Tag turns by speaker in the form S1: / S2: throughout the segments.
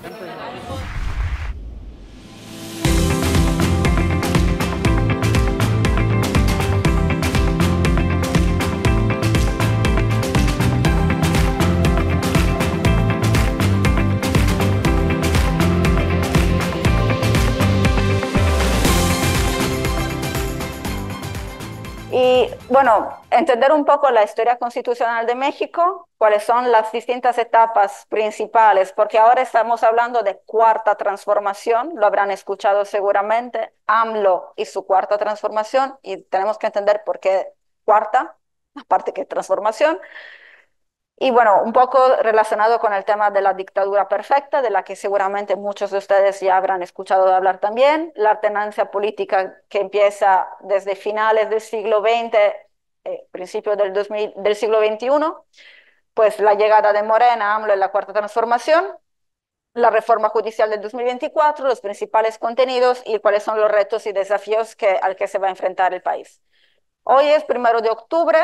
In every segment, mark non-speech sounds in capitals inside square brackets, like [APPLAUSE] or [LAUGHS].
S1: Thank you. entender un poco la historia constitucional de México, cuáles son las distintas etapas principales, porque ahora estamos hablando de cuarta transformación, lo habrán escuchado seguramente, AMLO y su cuarta transformación, y tenemos que entender por qué cuarta, aparte que transformación. Y bueno, un poco relacionado con el tema de la dictadura perfecta, de la que seguramente muchos de ustedes ya habrán escuchado hablar también, la tenencia política que empieza desde finales del siglo XX eh, principio del, del siglo XXI, pues la llegada de Morena, AMLO en la Cuarta Transformación, la reforma judicial del 2024, los principales contenidos y cuáles son los retos y desafíos que, al que se va a enfrentar el país. Hoy es primero de octubre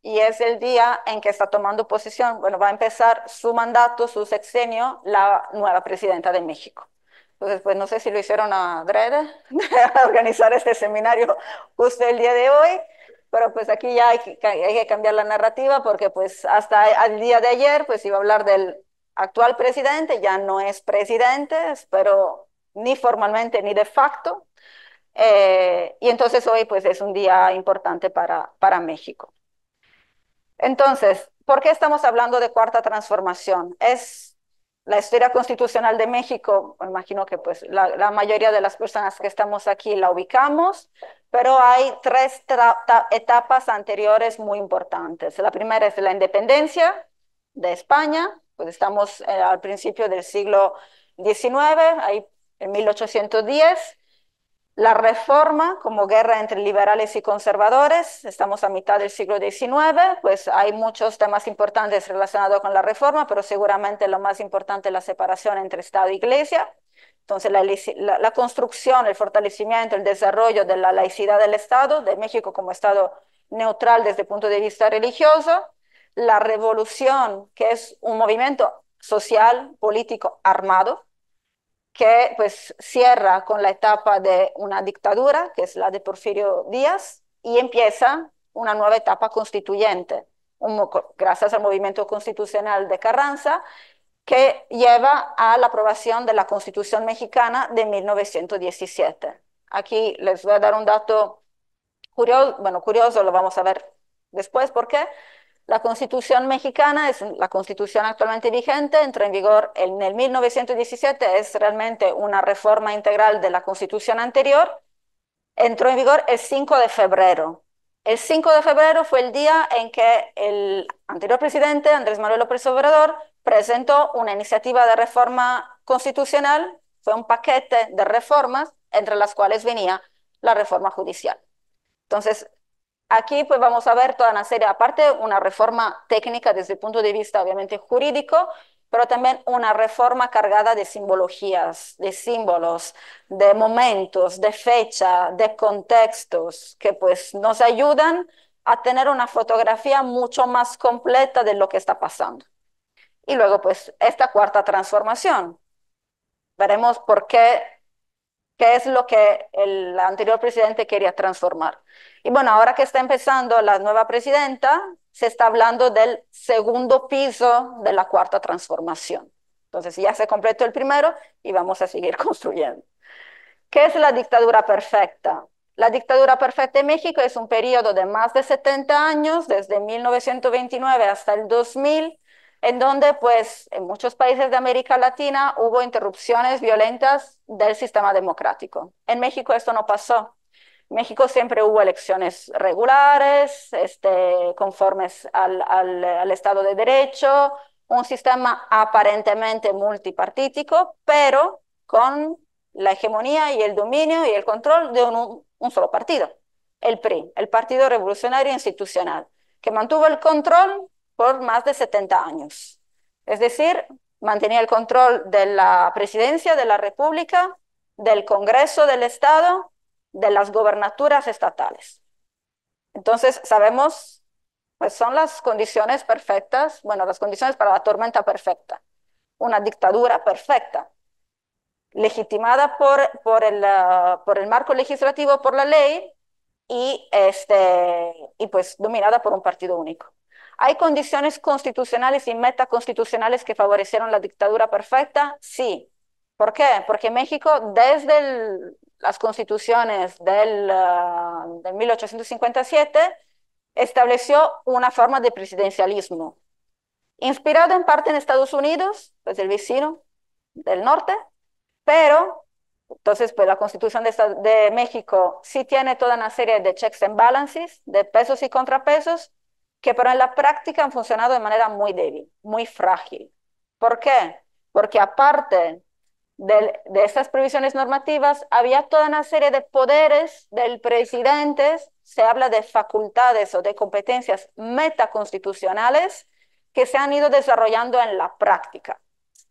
S1: y es el día en que está tomando posición, bueno, va a empezar su mandato, su sexenio, la nueva presidenta de México. Entonces, pues no sé si lo hicieron a Drede, a [LAUGHS] organizar este seminario justo el día de hoy, pero pues aquí ya hay que, hay que cambiar la narrativa porque pues hasta el día de ayer pues iba a hablar del actual presidente, ya no es presidente, pero ni formalmente ni de facto. Eh, y entonces hoy pues es un día importante para, para México. Entonces, ¿por qué estamos hablando de cuarta transformación? Es la historia constitucional de México, imagino que pues la, mayoría de las personas que estamos aquí la ubicamos, pero hay tres etapas anteriores muy importantes. La primera es la independencia de España, pues estamos eh, al principio del siglo XIX, ahí en 1810, la reforma como guerra entre liberales y conservadores, estamos a mitad del siglo XIX, pues hay muchos temas importantes relacionados con la reforma, pero seguramente lo más importante es la separación entre Estado e Iglesia. Entonces, la, construcción, el fortalecimiento, el desarrollo de la laicidad del Estado, de México como Estado neutral desde el punto de vista religioso, la revolución, que es un movimiento social, político, armado, que pues cierra con la etapa de una dictadura, que es la de Porfirio Díaz, y empieza una nueva etapa constituyente, gracias al movimiento constitucional de Carranza, que lleva a la aprobación de la Constitución mexicana de 1917. Aquí les voy a dar un dato curioso, bueno, curioso, lo vamos a ver después, ¿por qué? La Constitución mexicana es la Constitución actualmente vigente, entró en vigor en el 1917, es realmente una reforma integral de la Constitución anterior. Entró en vigor el 5 de febrero. El 5 de febrero fue el día en que el anterior presidente, Andrés Manuel López Obrador, presentó una iniciativa de reforma constitucional, fue un paquete de reformas, entre las cuales venía la reforma judicial. Entonces, Aquí pues vamos a ver toda una serie, aparte una reforma técnica desde el punto de vista obviamente jurídico, pero también una reforma cargada de simbologías, de símbolos, de momentos, de fecha, de contextos, que pues nos ayudan a tener una fotografía mucho más completa de lo que está pasando. Y luego pues esta cuarta transformación. Veremos por qué qué es lo que el anterior presidente quería transformar. Y bueno, ahora que está empezando la nueva presidenta, se está hablando del segundo piso de la cuarta transformación. Entonces ya se completó el primero y vamos a seguir [LAUGHS] construyendo. ¿Qué es la dictadura perfecta? La dictadura perfecta en México es un periodo de más de 70 años, desde 1929 hasta el 2000, en donde pues en muchos países de América Latina hubo interrupciones violentas del sistema democrático. En México esto no pasó. En México siempre hubo elecciones regulares, este, conformes al, Estado de Derecho, un sistema aparentemente multipartítico, pero con la hegemonía y el dominio y el control de un, solo partido, el PRI, el Partido Revolucionario Institucional, que mantuvo el control por más de 70 años. Es decir, mantenía el control de la presidencia de la República, del Congreso del Estado, de las gobernaturas estatales. Entonces, sabemos, pues son las condiciones perfectas, bueno, las condiciones para la tormenta perfecta, una dictadura perfecta, legitimada por, el, ah, por el marco legislativo, por la ley, y, este, y pues dominada por un partido único. ¿Hay condiciones constitucionales y metaconstitucionales que favorecieron la dictadura perfecta? Sí. ¿Por qué? Porque México desde las constituciones del, ah, de 1857 estableció una forma de presidencialismo, inspirado en parte en Estados Unidos, pues el vecino del norte, pero entonces, pues la Constitución de, de, México sí tiene toda una serie de checks and balances, de pesos y contrapesos, que pero en la práctica han funcionado de manera muy débil, muy frágil. ¿Por qué? Porque aparte de, de estas previsiones normativas, había toda una serie de poderes del presidente, se habla de facultades o de competencias metaconstitucionales que se han ido desarrollando en la práctica,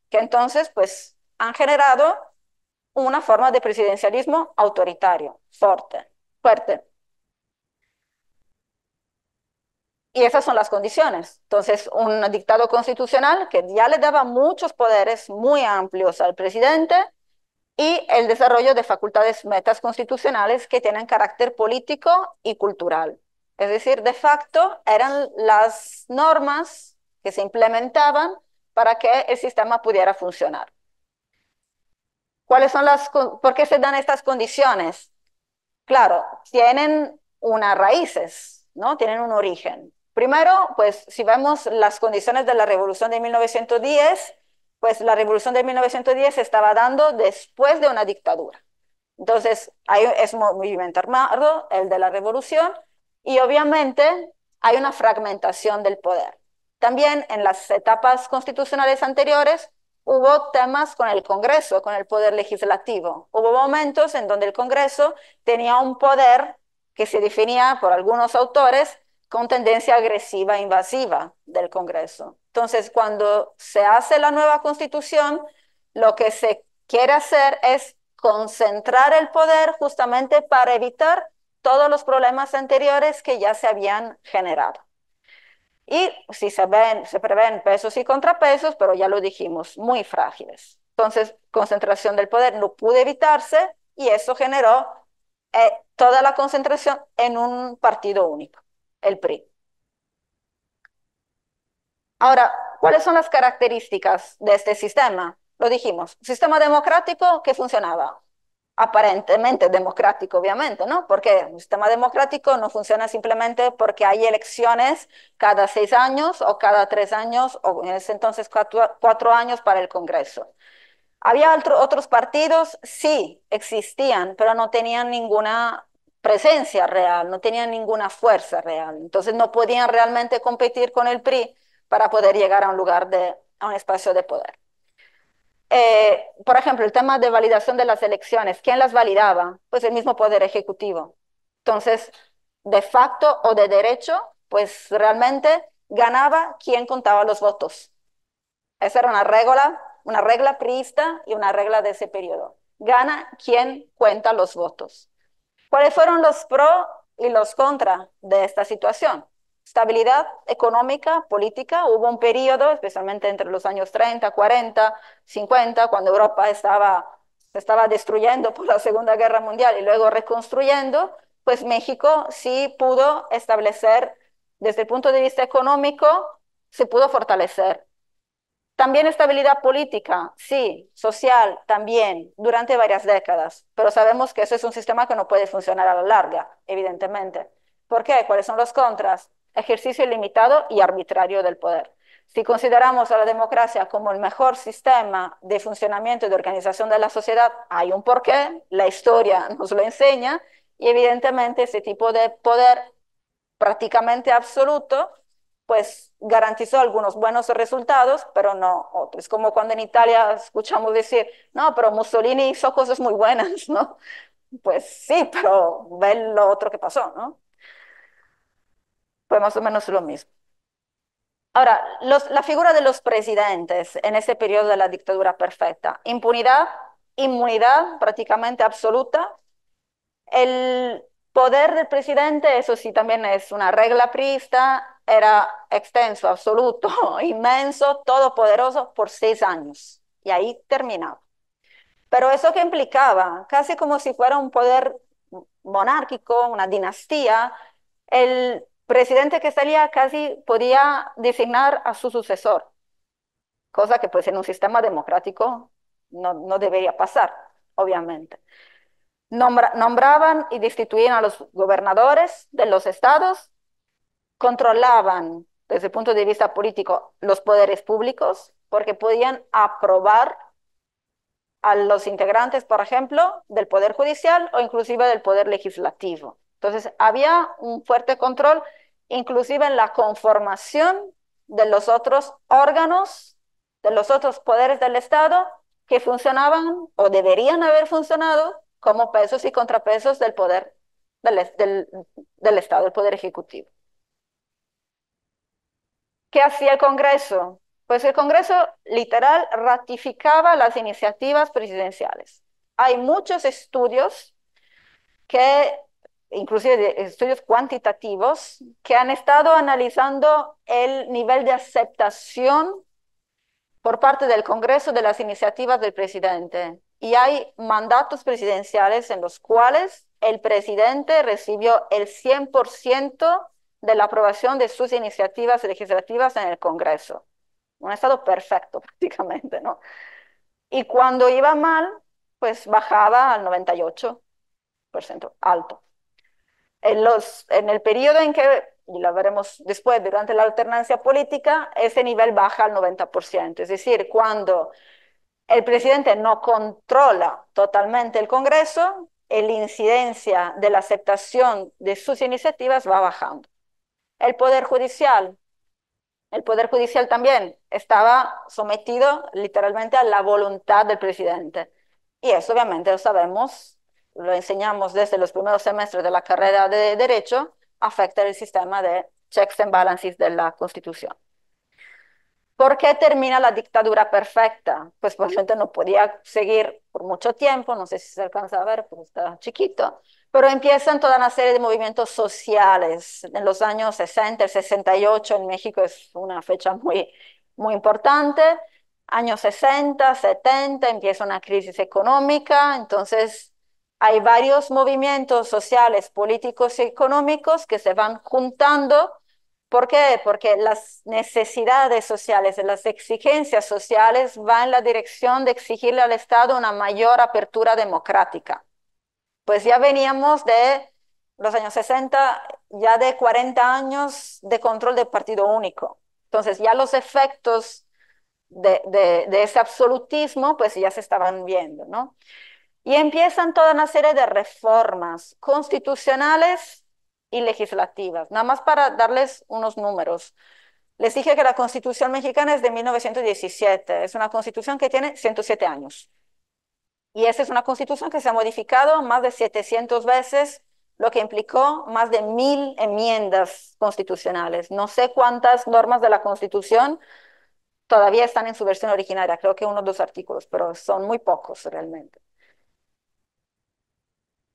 S1: que entonces pues han generado una forma de presidencialismo autoritario, fuerte, fuerte. Y esas son las condiciones. Entonces, un dictado constitucional que ya le daba muchos poderes muy amplios al presidente y el desarrollo de facultades metas constitucionales que tienen carácter político y cultural. Es decir, de facto eran las normas que se implementaban para que el sistema pudiera funcionar. ¿Cuáles son las, ¿Por qué se dan estas condiciones? Claro, tienen unas raíces, ¿no? Tienen un origen. Primero, pues si vemos las condiciones de la revolución de 1910, pues la revolución de 1910 se estaba dando después de una dictadura. Entonces, hay, es un movimiento armado, el de la revolución, y obviamente hay una fragmentación del poder. También en las etapas constitucionales anteriores hubo temas con el Congreso, con el poder legislativo. Hubo momentos en donde el Congreso tenía un poder que se definía por algunos autores con tendencia agresiva e invasiva del Congreso. Entonces, cuando se hace la nueva constitución, lo que se quiere hacer es concentrar el poder justamente para evitar todos los problemas anteriores que ya se habían generado. Y si se ven, se prevén pesos y contrapesos, pero ya lo dijimos, muy frágiles. Entonces, concentración del poder no pudo evitarse y eso generó eh, toda la concentración en un partido único el PRI. Ahora, ¿cuáles son las características de este sistema? Lo dijimos, sistema democrático que funcionaba, aparentemente democrático, obviamente, ¿no? Porque un sistema democrático no funciona simplemente porque hay elecciones cada seis años o cada tres años o en ese entonces cuatro, años para el Congreso. ¿Había otros partidos? Sí, existían, pero no tenían ninguna presencia real, no tenían ninguna fuerza real. Entonces no podían realmente competir con el PRI para poder llegar a un lugar de, a un espacio de poder. Eh, por ejemplo, el tema de validación de las elecciones, ¿quién las validaba? Pues el mismo poder ejecutivo. Entonces, de facto o de derecho, pues realmente ganaba quien contaba los votos. Esa era una regla, una regla priista y una regla de ese periodo. Gana quien cuenta los votos. ¿Cuáles fueron los pro y los contra de esta situación? Estabilidad económica, política. Hubo un periodo, especialmente entre los años 30, 40, 50, cuando Europa estaba, se estaba destruyendo por la Segunda Guerra Mundial y luego reconstruyendo, pues México sí pudo establecer, desde el punto de vista económico, se pudo fortalecer también estabilidad política, sí, social también, durante varias décadas, pero sabemos que eso es un sistema que no puede funcionar a la larga, evidentemente. ¿Por qué? ¿Cuáles son los contras? Ejercicio ilimitado y arbitrario del poder. Si consideramos a la democracia como el mejor sistema de funcionamiento y de organización de la sociedad, hay un porqué, la historia [LAUGHS] nos lo enseña, y evidentemente ese tipo de poder prácticamente absoluto pues garantizó algunos buenos resultados, pero no otros. Como cuando en Italia escuchamos decir, no, pero Mussolini hizo cosas muy buenas, [LAUGHS] ¿no? Pues sí, pero ve lo otro que pasó, ¿no? Pues más o menos lo mismo. Ahora, los, la figura de los presidentes en ese periodo de la dictadura perfecta, impunidad, inmunidad prácticamente absoluta, el poder del presidente, eso sí también es una regla prista, era extenso, absoluto, [LAUGHS] inmenso, todopoderoso por seis años. Y ahí terminaba. Pero eso que implicaba, casi como si fuera un poder monárquico, una dinastía, el presidente que salía casi podía designar a su sucesor, cosa que pues en un sistema democrático no, debería pasar, obviamente. nombraban y destituían a los gobernadores de los estados controlaban desde el punto de vista político los poderes públicos porque podían aprobar a los integrantes, por ejemplo, del Poder Judicial o inclusive del Poder Legislativo. Entonces, había un fuerte control inclusive en la conformación de los otros órganos, de los otros poderes del Estado que funcionaban o deberían haber funcionado como pesos y contrapesos del poder del, del, Estado, el poder ejecutivo. ¿Qué hacía el Congreso? Pues el Congreso literal ratificaba las iniciativas presidenciales. Hay muchos estudios que, inclusive estudios cuantitativos, que han estado analizando el nivel de aceptación por parte del Congreso de las iniciativas del presidente. Y hay mandatos presidenciales en los cuales el presidente recibió el 100% de la aprobación de sus iniciativas legislativas en el Congreso. Un Estado perfecto [LAUGHS] prácticamente, ¿no? Y cuando iba mal, pues bajaba al 98%, alto. En, los, en el periodo en que, y lo veremos después, durante la alternancia política, ese nivel baja al 90%. Es decir, cuando el presidente no controla totalmente el Congreso, la incidencia de la aceptación de sus iniciativas va bajando. El Poder Judicial, el Poder Judicial también estaba sometido literalmente a la voluntad del presidente. Y eso obviamente lo sabemos, lo enseñamos desde los primeros semestres de la carrera de Derecho, afecta el sistema de checks and balances de la Constitución. ¿Por qué termina la dictadura perfecta? Pues por gente no podía seguir por mucho tiempo, no sé si se alcanza a ver, porque está chiquito, pero empiezan toda una serie de movimientos sociales. En los años 60, 68 en México es una fecha muy, muy importante. Años 60, 70, empieza una crisis económica, entonces hay varios movimientos sociales, políticos y económicos que se van juntando. ¿Por qué? Porque las necesidades sociales, las exigencias sociales van en la dirección de exigirle al Estado una mayor apertura democrática pues ya veníamos de los años 60, ya de 40 años de control del partido único. Entonces ya los efectos de, ese absolutismo, pues ya se estaban viendo, ¿no? Y empiezan toda una serie de reformas constitucionales y legislativas. Nada más para darles unos números. Les dije que la Constitución mexicana es de 1917, es una constitución que tiene 107 años. Y esa es una constitución que se ha modificado más de 700 veces, lo que implicó más de mil enmiendas constitucionales. No sé cuántas normas de la constitución todavía están en su versión originaria, creo que uno o dos artículos, pero son muy pocos realmente.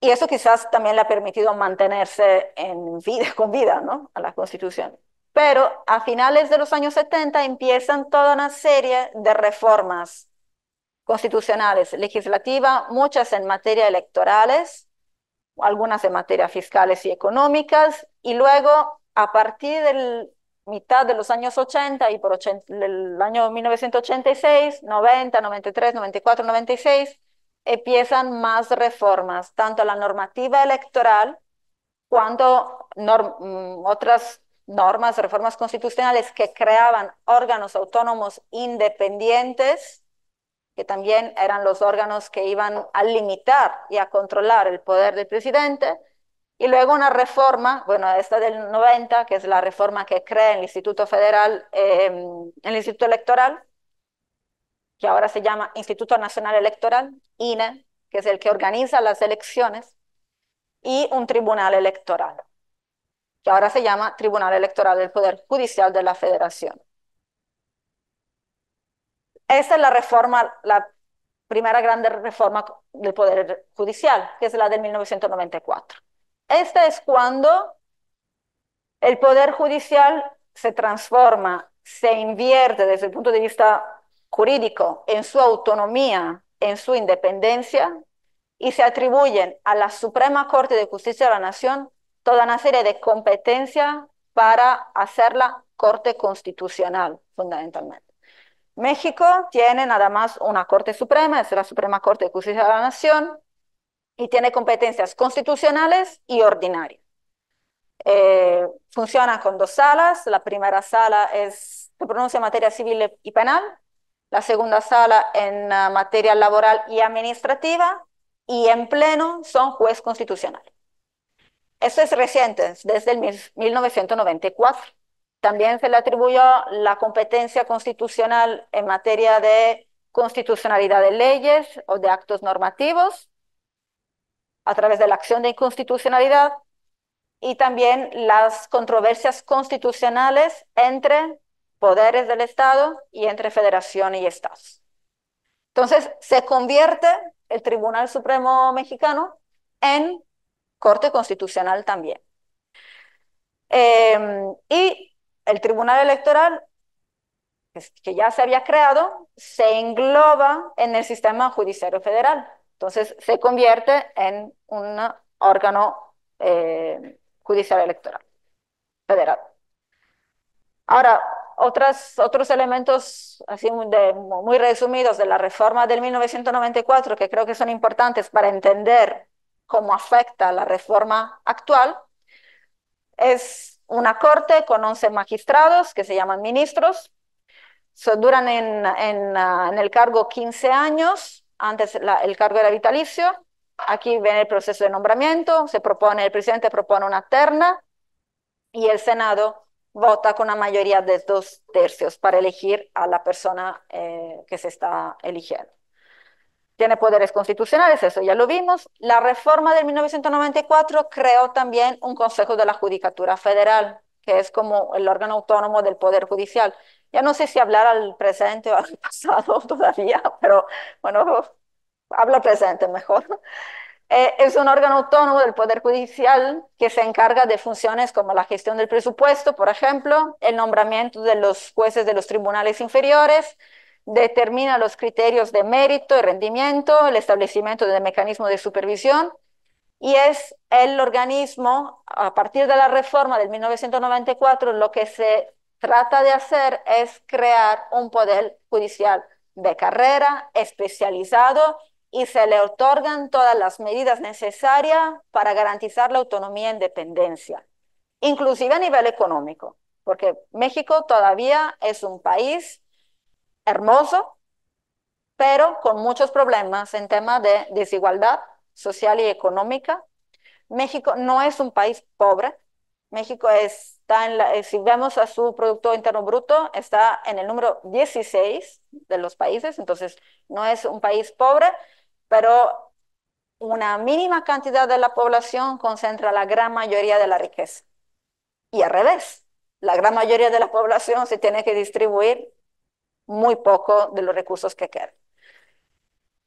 S1: Y eso quizás también le ha permitido mantenerse en vida, con vida, ¿no? A la Constitución. Pero a finales de los años 70 empiezan toda una serie de reformas constitucionales, legislativas, muchas en materia electorales, algunas en materia fiscales y económicas, y luego a partir de mitad de los años 80 y por el año 1986, 90, 93, 94, 96, empiezan más reformas, tanto la normativa electoral cuando mm, otras normas, reformas constitucionales que creaban órganos autónomos independientes que también eran los órganos que iban a limitar y a controlar el poder del presidente, y luego una reforma, bueno, esta del 90, que es la reforma que crea el Instituto Federal, em, el Instituto Electoral, que ahora se llama Instituto Nacional Electoral, INE, que es el que organiza las elecciones, y un tribunal electoral, que ahora se llama Tribunal Electoral del Poder Judicial de la Federación. Esta es la reforma, la primera grande reforma del Poder Judicial, que es la de 1994. Esta es cuando el Poder Judicial se transforma, se invierte desde el punto de vista jurídico en su autonomía, en su independencia, y se atribuyen a la Suprema Corte de Justicia de la Nación toda una serie de competencias para hacerla Corte Constitucional, fundamentalmente. México tiene nada más una Corte Suprema, es la Suprema Corte de Justicia de la Nación, y tiene competencias constitucionales y ordinarias. Eh, funciona con dos salas. La primera sala es, se pronuncia en materia civil y penal, la segunda sala en ah, materia laboral y administrativa, y en pleno son juez constitucional. Esto es reciente, desde el 1994. También se le atribuyó la competencia constitucional en materia de constitucionalidad de leyes o de actos normativos a través de la acción de inconstitucionalidad y también las controversias constitucionales entre poderes del Estado y entre federación y estados. Entonces, se convierte el Tribunal Supremo mexicano en Corte Constitucional también. Eh, y el Tribunal Electoral, que ya se había creado, se engloba en el sistema Judicial federal. Entonces se convierte en un órgano eh, judicial electoral federal. Ahora, otras, otros elementos así muy resumidos de la reforma del 1994 que creo que son importantes para entender cómo afecta la reforma actual es una corte con 11 magistrados que se llaman ministros. duran ah, en, el cargo 15 años, antes el cargo era vitalicio. Aquí viene el proceso de nombramiento, se propone, el presidente propone una terna y el Senado vota con una mayoría de dos tercios para elegir a la persona eh, que se está eligiendo tiene poderes constitucionales, eso ya lo vimos. La reforma de 1994 creó también un Consejo de la Judicatura Federal, que es como el órgano autónomo del Poder Judicial. Ya no sé si hablar al presente o al [LAUGHS] pasado todavía, pero bueno, habla presente mejor. [LAUGHS] Eh, es un órgano autónomo del Poder Judicial que se encarga de funciones como la gestión del presupuesto, por ejemplo, el nombramiento de los jueces de los tribunales inferiores, determina los criterios de mérito y rendimiento, el establecimiento del mecanismo de supervisión y es el organismo, a partir de la reforma del 1994, lo que se trata de hacer es crear un poder judicial de carrera, especializado, y se le otorgan todas las medidas necesarias para garantizar la autonomía e independencia, inclusive a nivel económico, porque México todavía es un país hermoso, pero con muchos problemas en tema de desigualdad social y económica. México no es un país pobre. México está en la, eh, si vemos a su Producto Interno Bruto, está en el número 16 de los países, entonces no es un país pobre, pero una mínima cantidad de la población concentra la gran mayoría de la riqueza. Y al revés, la gran mayoría de la población se tiene que distribuir muy poco de los recursos que quedan.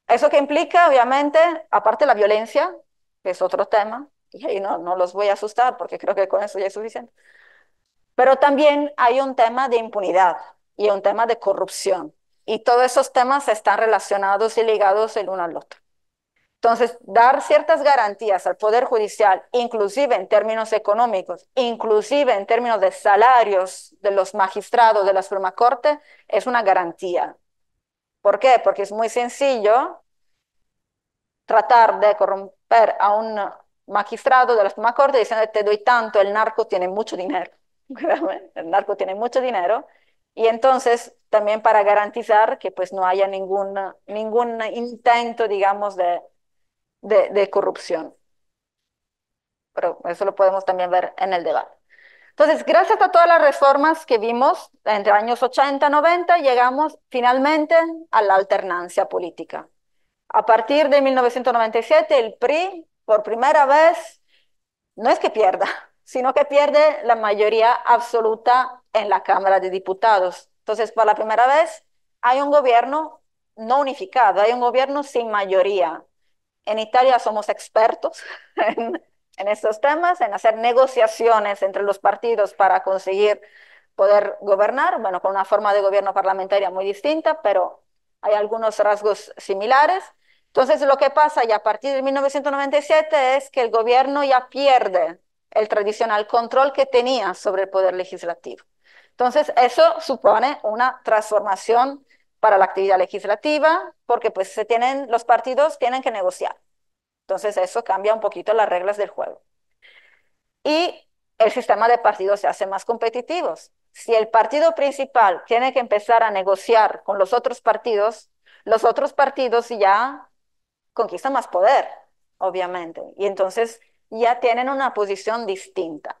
S1: ¿Eso que implica? Obviamente, aparte la violencia, que es otro tema, y no, no los voy a asustar porque creo que con eso ya es suficiente, pero también hay un tema de impunidad y un tema de corrupción. Y todos esos temas están relacionados y ligados el uno al otro. Entonces, dar ciertas garantías al Poder Judicial, inclusive en términos económicos, inclusive en términos de salarios de los magistrados de la Suprema Corte, es una garantía. ¿Por qué? Porque es muy sencillo tratar de corromper a un magistrado de la Suprema Corte diciendo te doy tanto, el narco tiene mucho dinero. [LAUGHS] el narco tiene mucho dinero. Y entonces también para garantizar que pues no haya ningún, ningún intento, digamos, de de, corrupción. Pero eso lo podemos también ver en el debate. Entonces, gracias a todas las reformas que vimos entre años 80 y 90, llegamos finalmente a la alternancia política. A partir de 1997, el PRI, por primera vez, no es que pierda, [LAUGHS] sino que pierde la mayoría absoluta en la Cámara de Diputados. Entonces, por la primera vez, hay un gobierno no unificado, hay un gobierno sin mayoría. En Italia somos expertos [LAUGHS] en, estos temas, en hacer negociaciones entre los partidos para conseguir poder gobernar, bueno, con una forma de gobierno parlamentaria muy distinta, pero hay algunos rasgos similares. Entonces, lo que pasa ya a partir de 1997 es que el gobierno ya pierde el tradicional control que tenía sobre el poder legislativo. Entonces, eso supone una transformación para la actividad legislativa, porque pues se tienen, los partidos tienen que negociar. Entonces eso cambia un poquito las reglas del juego. Y el sistema de partidos se hace más competitivos. Si el partido principal tiene que empezar a negociar con los otros partidos, los otros partidos ya conquistan más poder, obviamente, y entonces ya tienen una posición distinta.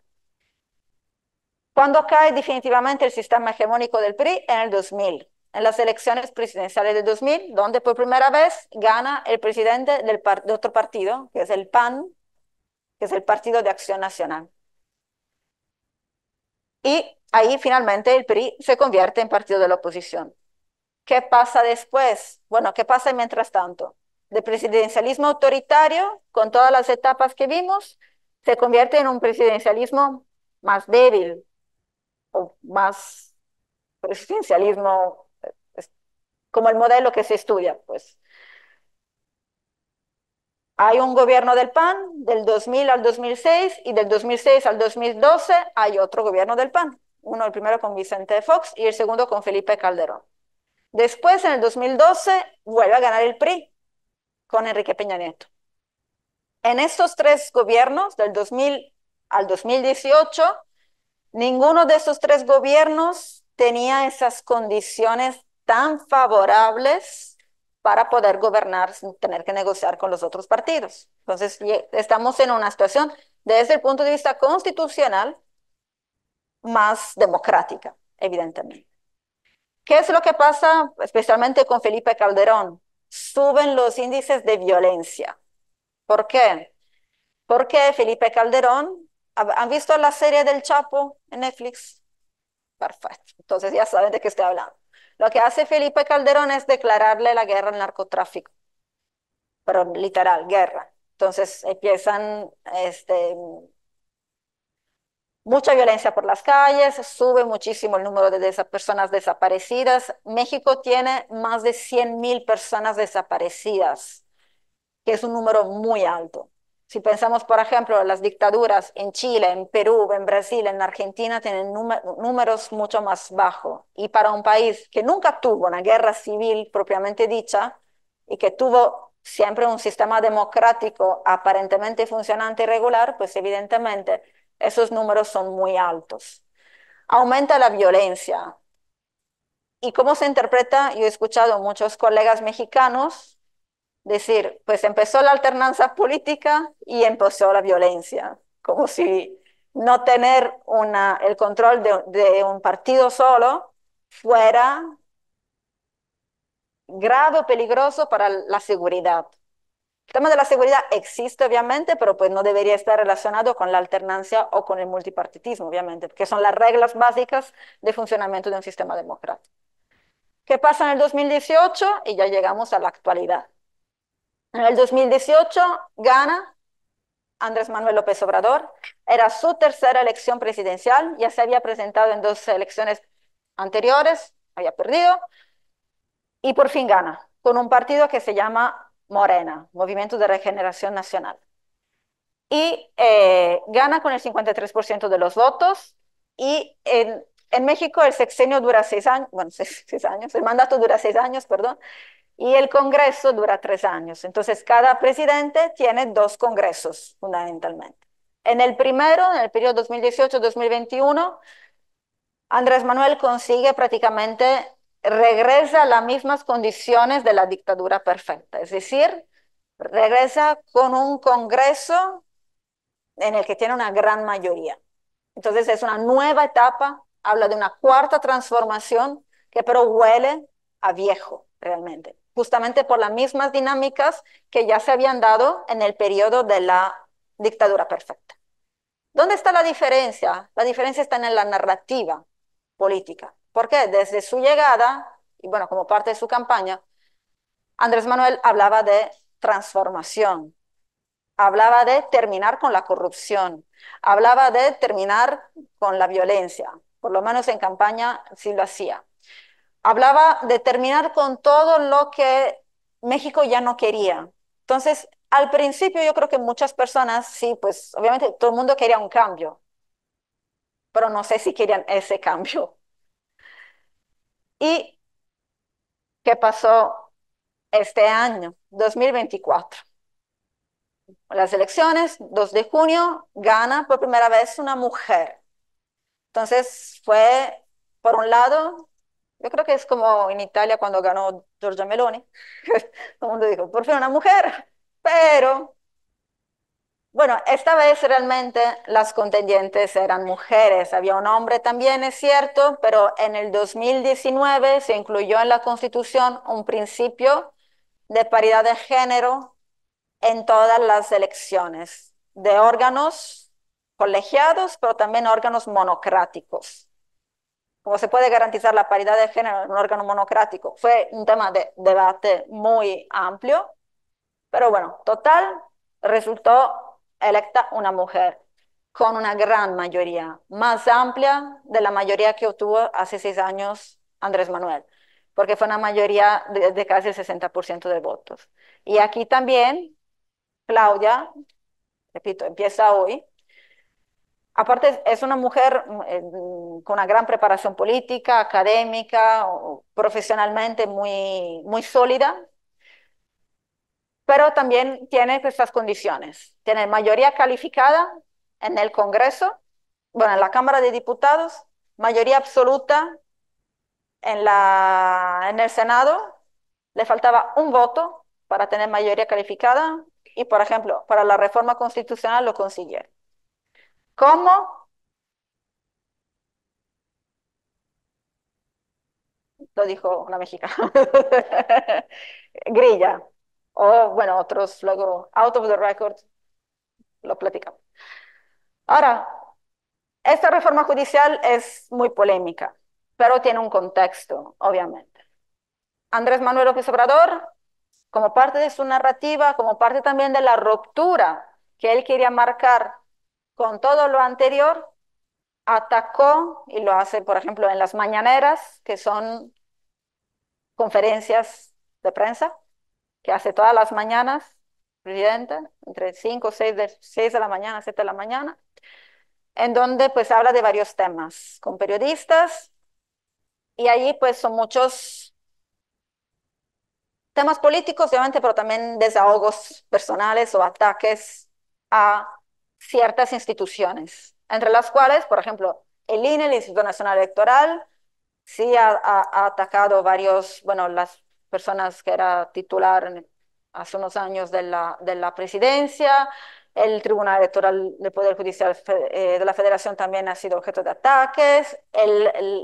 S1: Cuando cae definitivamente el sistema hegemónico del PRI? En el 2000 en las elecciones presidenciales de 2000, donde por primera vez gana el presidente del de otro partido, que es el PAN, que es el Partido de Acción Nacional. Y ahí finalmente el PRI se convierte en partido de la oposición. ¿Qué pasa después? Bueno, ¿qué pasa mientras tanto? De presidencialismo autoritario, con todas las etapas que vimos, se convierte en un presidencialismo más débil o más presidencialismo como el modelo que se estudia, pues. Hay un gobierno del PAN del 2000 al 2006 y del 2006 al 2012 hay otro gobierno del PAN. Uno el primero con Vicente Fox y el segundo con Felipe Calderón. Después, en el 2012, vuelve a ganar el PRI con Enrique Peña Nieto. En estos tres gobiernos, del 2000 al 2018, ninguno de esos tres gobiernos tenía esas condiciones tan favorables para poder gobernar sin tener que negociar con los otros partidos. Entonces, estamos en una situación desde el punto de vista constitucional más democrática, evidentemente. ¿Qué es lo que pasa especialmente con Felipe Calderón? Suben los índices de violencia. ¿Por qué? Porque Felipe Calderón, ¿han visto la serie del Chapo en Netflix? Perfecto. Entonces ya saben de qué estoy hablando. Lo que hace Felipe Calderón es declararle la guerra al narcotráfico, pero literal, guerra. Entonces empiezan este, mucha violencia por las calles, sube muchísimo el número de personas desaparecidas. México tiene más de 100.000 personas desaparecidas, que es un número muy alto. Si pensamos, por ejemplo, las dictaduras en Chile, en Perú, en Brasil, en Argentina, tienen números mucho más bajos. Y para un país que nunca tuvo una guerra civil propiamente dicha y que tuvo siempre un sistema democrático aparentemente funcionante y regular, pues evidentemente esos números son muy altos. Aumenta la violencia. ¿Y cómo se interpreta? Yo he escuchado a muchos colegas mexicanos decir, pues empezó la alternancia política y empezó la violencia, como si no tener el control de, un partido solo fuera grave o peligroso para la seguridad. El tema de la seguridad existe, obviamente, pero pues no debería estar relacionado con la alternancia o con el multipartitismo, obviamente, que son las reglas básicas de funcionamiento de un sistema democrático. ¿Qué pasa en el 2018? Y ya llegamos a la actualidad. En el 2018 gana Andrés Manuel López Obrador. Era su tercera elección presidencial, ya se había presentado en dos elecciones anteriores, había perdido, y por fin gana, con un partido que se llama Morena, Movimiento de Regeneración Nacional. Y eh, gana con el 53% de los votos, y en, México el sexenio dura seis años, bueno, [LAUGHS] seis años, el mandato dura seis años, perdón, y el Congreso dura tres años. Entonces, cada presidente tiene dos Congresos, fundamentalmente. En el primero, en el periodo 2018-2021, Andrés Manuel consigue prácticamente, regresa a las mismas condiciones de la dictadura perfecta, es decir, regresa con un Congreso en el que tiene una gran mayoría. Entonces, es una nueva etapa, habla de una cuarta transformación que pero huele a viejo realmente justamente por las mismas dinámicas que ya se habían dado en el periodo de la dictadura perfecta. ¿Dónde está la diferencia? La diferencia está en la narrativa política, porque desde su llegada, y bueno, como parte de su campaña, Andrés Manuel hablaba de transformación, hablaba de terminar con la corrupción, hablaba de terminar con la violencia, por lo menos en campaña sí lo hacía hablaba de terminar con todo lo que México ya no quería. Entonces, al principio yo creo que muchas personas, sí, pues obviamente todo el mundo quería un cambio, pero no sé si querían ese cambio. ¿Y qué pasó este año, 2024? Las elecciones, 2 de junio, gana por primera vez una mujer. Entonces fue, por un lado, yo creo que es como en Italia cuando ganó Giorgia Meloni. [LAUGHS] Todo el mundo dijo, por fin una mujer. Pero, bueno, esta vez realmente las contendientes eran mujeres. Había un hombre también, es cierto, pero en el 2019 se incluyó en la Constitución un principio de paridad de género en todas las elecciones, de órganos colegiados, pero también órganos monocráticos cómo se puede garantizar la paridad de género en un órgano monocrático. Fue un tema de debate muy amplio, pero bueno, total, resultó electa una mujer con una gran mayoría, más amplia de la mayoría que obtuvo hace seis años Andrés Manuel, porque fue una mayoría de, casi el 60% de votos. Y aquí también, Claudia, repito, empieza hoy, Aparte, es una mujer eh, con una gran preparación política, académica, profesionalmente muy, muy sólida, pero también tiene estas condiciones. Tiene mayoría calificada en el Congreso, bueno, en la Cámara de Diputados, mayoría absoluta en, la, en el Senado, le faltaba un voto para tener mayoría calificada y, por ejemplo, para la reforma constitucional lo consiguieron. ¿Cómo? Lo dijo una mexicana. [LAUGHS] Grilla. O bueno, otros luego, out of the record, lo platicamos. Ahora, esta reforma judicial es muy polémica, pero tiene un contexto, obviamente. Andrés Manuel López Obrador, como parte de su narrativa, como parte también de la ruptura que él quería marcar con todo lo anterior, atacó y lo hace, por ejemplo, en las mañaneras, que son conferencias de prensa, que hace todas las mañanas, presidente entre 5, 6 de, 6 de la mañana, 7 de la mañana, en donde pues habla de varios temas con periodistas y allí pues son muchos temas políticos, obviamente, pero también desahogos personales o ataques a ciertas instituciones, entre las cuales, por ejemplo, el INE, el Instituto Nacional Electoral, sí ha, atacado varios, bueno, las personas que era titular hace unos años de la, presidencia, el Tribunal Electoral del Poder Judicial eh, de la Federación también ha sido objeto de ataques,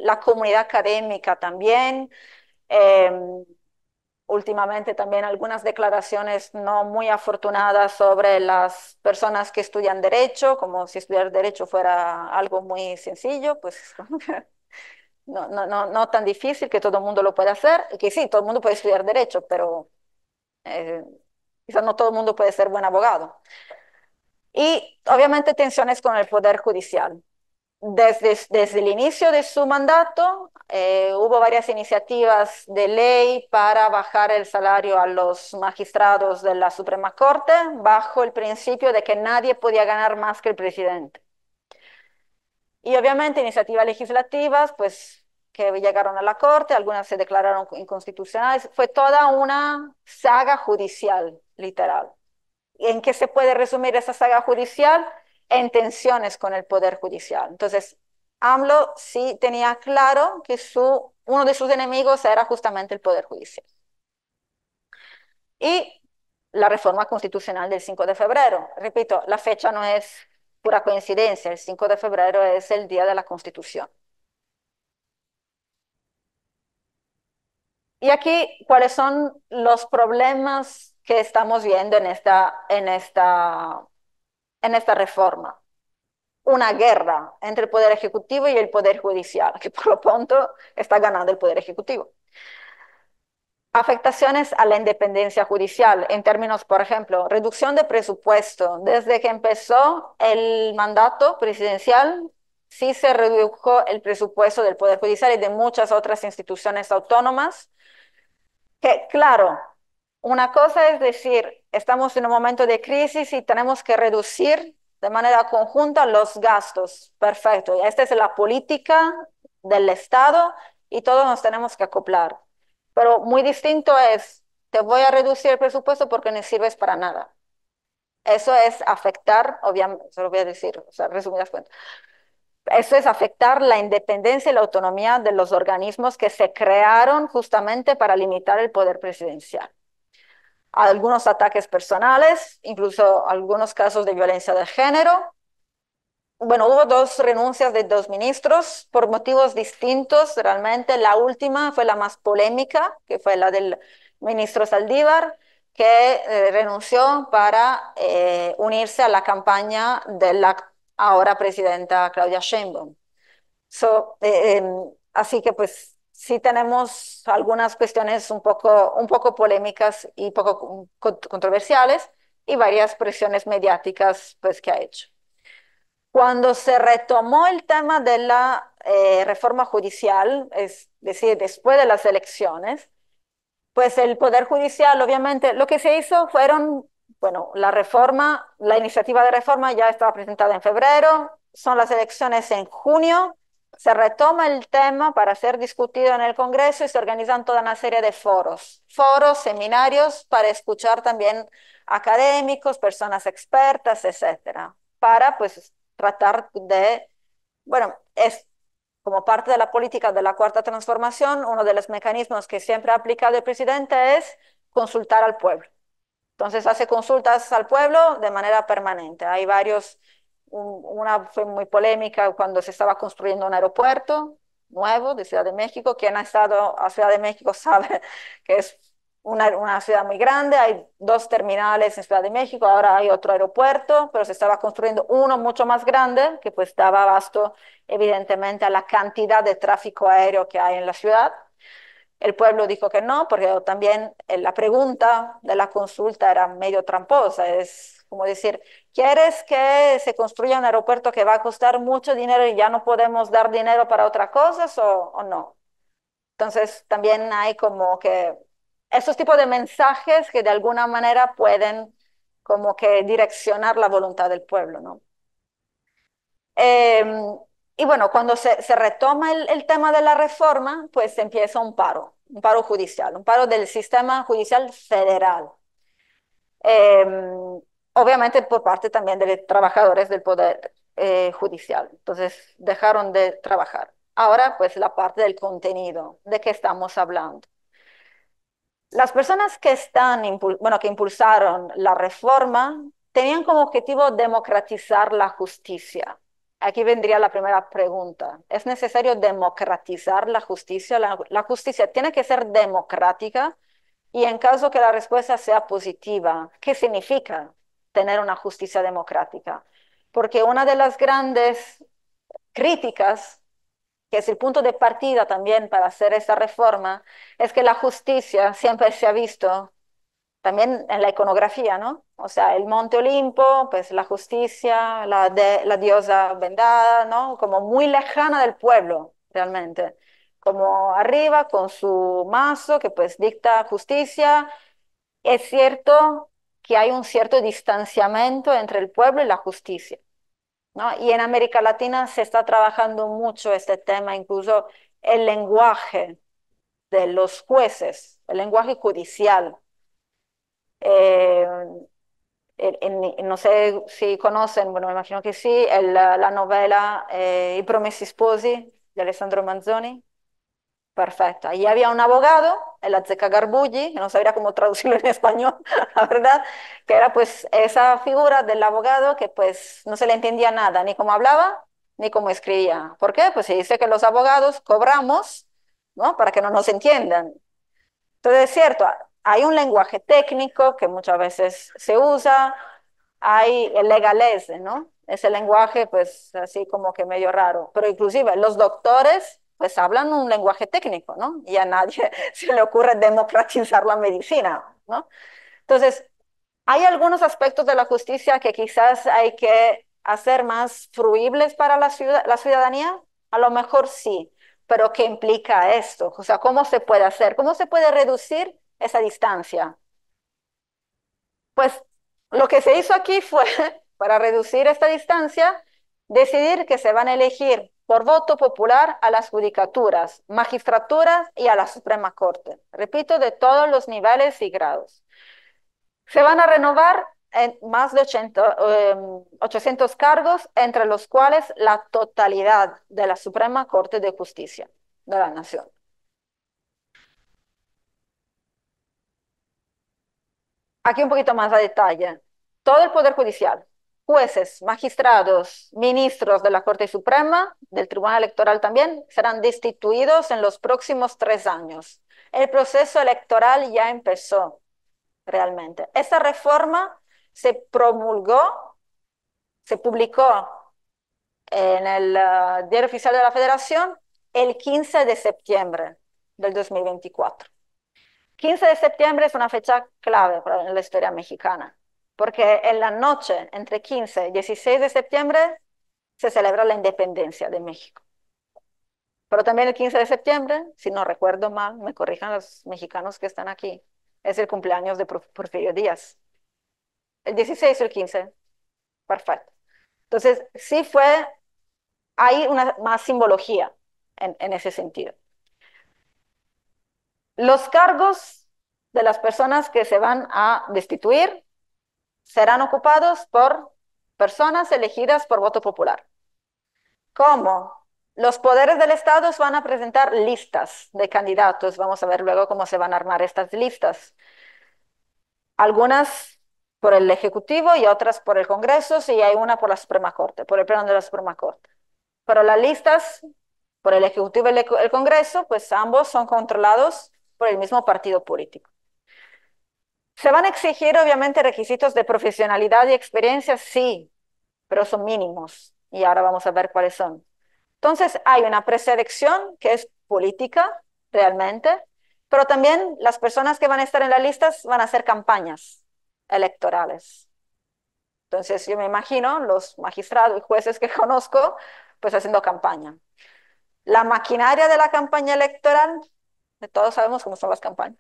S1: la comunidad académica también. Em, últimamente también algunas declaraciones no muy afortunadas sobre las personas que estudian derecho, como si estudiar derecho fuera algo muy sencillo, pues [LAUGHS] no, no, no, tan difícil que todo el mundo lo pueda hacer, que sí, todo el mundo puede estudiar derecho, pero eh, quizás no todo el mundo puede ser buen abogado. Y obviamente tensiones con el poder judicial desde, el inicio de su mandato eh, hubo varias iniciativas de ley para bajar el salario a los magistrados de la Suprema Corte bajo el principio de que nadie podía ganar más que el presidente. Y obviamente iniciativas legislativas, pues que llegaron a la Corte, algunas se declararon inconstitucionales, fue toda una saga judicial, literal. ¿En qué se puede resumir esa saga judicial? en tensiones con el Poder Judicial. Entonces, AMLO sí tenía claro que su, uno de sus enemigos era justamente el Poder Judicial. Y la reforma constitucional del 5 de febrero. Repito, la fecha no es pura coincidencia, el 5 de febrero es el día de la Constitución. Y aquí, ¿cuáles son los problemas que estamos viendo en esta, en esta en esta reforma una guerra entre el Poder Ejecutivo y el Poder Judicial, que por lo pronto está ganando el Poder Ejecutivo. Afectaciones a la independencia judicial en términos, por ejemplo, reducción de presupuesto. Desde que empezó el mandato presidencial, sí se redujo el presupuesto del Poder Judicial y de muchas otras instituciones autónomas, que claro, una cosa es decir, estamos en un momento de crisis y tenemos que reducir de manera conjunta los gastos. Perfecto. Esta es la política del Estado y todos nos tenemos que acoplar. Pero muy distinto es, te voy a reducir el presupuesto porque no sirves para nada. Eso es afectar, obviamente, se lo voy a decir, o sea, resumidas cuentas. Eso es afectar la independencia y la autonomía de los organismos que se crearon justamente para limitar el poder presidencial algunos ataques personales, incluso algunos casos de violencia de género. Bueno, hubo dos renuncias de dos ministros por motivos distintos realmente. La última fue la más polémica, que fue la del ministro Saldívar, que eh, renunció para eh, unirse a la campaña de la ahora presidenta Claudia Sheinbaum. Eh, em, así que pues sí tenemos algunas cuestiones un poco, un poco polémicas y poco controversiales y varias presiones mediáticas pues, que ha hecho. Cuando se retomó el tema de la eh, reforma judicial, es decir, después de las elecciones, pues el Poder Judicial, obviamente, lo que se hizo fueron, bueno, la reforma, la iniciativa de reforma ya estaba presentada en febrero, son las elecciones en junio, se retoma el tema para ser discutido en el Congreso y se organizan toda una serie de foros, foros, seminarios para escuchar también académicos, personas expertas, etcétera, para pues tratar de, bueno, es como parte de la política de la cuarta transformación, uno de los mecanismos que siempre ha aplicado el presidente es consultar al pueblo. Entonces hace consultas al pueblo de manera permanente. Hay varios una fue muy polémica cuando se estaba construyendo un aeropuerto nuevo de Ciudad de México. Quien ha estado a Ciudad de México [LAUGHS] sabe que es una, una, ciudad muy grande, hay dos terminales en Ciudad de México, ahora hay otro aeropuerto, pero se estaba construyendo uno mucho más grande que pues daba abasto evidentemente a la cantidad de tráfico aéreo que hay en la ciudad. El pueblo dijo que no, porque también eh, la pregunta de la consulta era medio tramposa, es como decir, ¿quieres que se construya un aeropuerto que va a costar mucho dinero y ya no podemos dar dinero para otras cosas o, no? Entonces también hay como que esos tipos de mensajes que de alguna manera pueden como que direccionar la voluntad del pueblo, ¿no? Em, y bueno, cuando se, se retoma el, tema de la reforma, pues empieza un paro, un paro judicial, un paro del sistema judicial federal. Eh, obviamente por parte también de los trabajadores del Poder eh, Judicial. Entonces dejaron de trabajar. Ahora, pues la parte del contenido, de qué estamos hablando. Las personas que, están, bueno, que impulsaron la reforma tenían como objetivo democratizar la justicia. Aquí vendría la primera pregunta. ¿Es necesario democratizar la justicia? la, justicia tiene que ser democrática y en caso que la respuesta sea positiva, ¿qué significa? tener una justicia democrática. Porque una de las grandes críticas, que es el punto de partida también para hacer esta reforma, es que la justicia siempre se ha visto también en la iconografía, ¿no? O sea, el monte Olimpo, pues la justicia, la, la diosa vendada, ¿no? Como muy lejana del pueblo, realmente. Como arriba con su mazo que pues dicta justicia. Es cierto que hay un cierto distanciamiento entre el pueblo y la justicia. ¿no? Y en América Latina se está trabajando mucho este tema, incluso el lenguaje de los jueces, el lenguaje judicial. Eh, no sé si conocen, bueno, me imagino que sí, la novela eh, I Promessi Sposi de Alessandro Manzoni, Perfecto. ahí había un abogado, el Atzeca Garbulli, no sabría cómo traducirlo en [LAUGHS] español, [LAUGHS] la verdad, que era pues esa figura del abogado que pues no se le entendía nada, ni cómo hablaba, ni cómo escribía. ¿Por qué? Pues se dice que los abogados cobramos, ¿no? Para que no nos entiendan. Entonces es cierto, hay un lenguaje técnico que muchas veces se usa, hay el legalese, ¿no? Ese lenguaje pues así como que medio raro, pero inclusive los doctores pues hablan un lenguaje técnico, ¿no? Y a nadie [LAUGHS] se le ocurre democratizar la medicina, ¿no? Entonces, hay algunos aspectos de la justicia que quizás hay que hacer más fruibles para la, la ciudadanía, a lo mejor sí, pero ¿qué implica esto? O sea, ¿cómo se puede hacer? ¿Cómo se puede reducir esa distancia? Pues lo que se hizo aquí fue, [LAUGHS] para reducir esta distancia, decidir que se van a elegir por voto popular a las judicaturas, magistraturas y a la Suprema Corte. Repito, de todos los niveles y grados. Se van a renovar en más de 800 em, cargos, entre los cuales la totalidad de la Suprema Corte de Justicia de la Nación. Aquí un poquito más a detalle. Todo el Poder Judicial, jueces, magistrados, ministros de la Corte Suprema, del Tribunal Electoral también, serán destituidos en los próximos tres años. El proceso electoral ya empezó realmente. Esta reforma se promulgó, se publicó en el eh, Diario Oficial de la Federación el 15 de septiembre del 2024. 15 de septiembre es una fecha clave en la historia mexicana porque en la noche, entre 15 y 16 de septiembre, se celebra la independencia de México. Pero también el 15 de septiembre, si no recuerdo mal, me corrijan los mexicanos que están aquí, es el cumpleaños de Porfirio Díaz. El 16 o el 15, perfecto. Entonces, sí fue, hay una más simbología en, en ese sentido. Los cargos de las personas que se van a destituir serán ocupados por personas elegidas por voto popular. ¿Cómo? Los poderes del Estado van a presentar listas de candidatos. Vamos a ver luego cómo se van a armar estas listas. Algunas por el Ejecutivo y otras por el Congreso, y hay una por la Suprema Corte, por el Pleno de la Suprema Corte. Pero las listas por el Ejecutivo y el Congreso, pues ambos son controlados por el mismo partido político. ¿Se van a exigir obviamente requisitos de profesionalidad y experiencia? Sí, pero son mínimos y ahora vamos a ver cuáles son. Entonces hay una preselección que es política realmente, pero también las personas que van a estar en las listas van a hacer campañas electorales. Entonces yo me imagino los magistrados y jueces que [LAUGHS] conozco pues haciendo campaña. La maquinaria de la campaña electoral, todos sabemos cómo son las campañas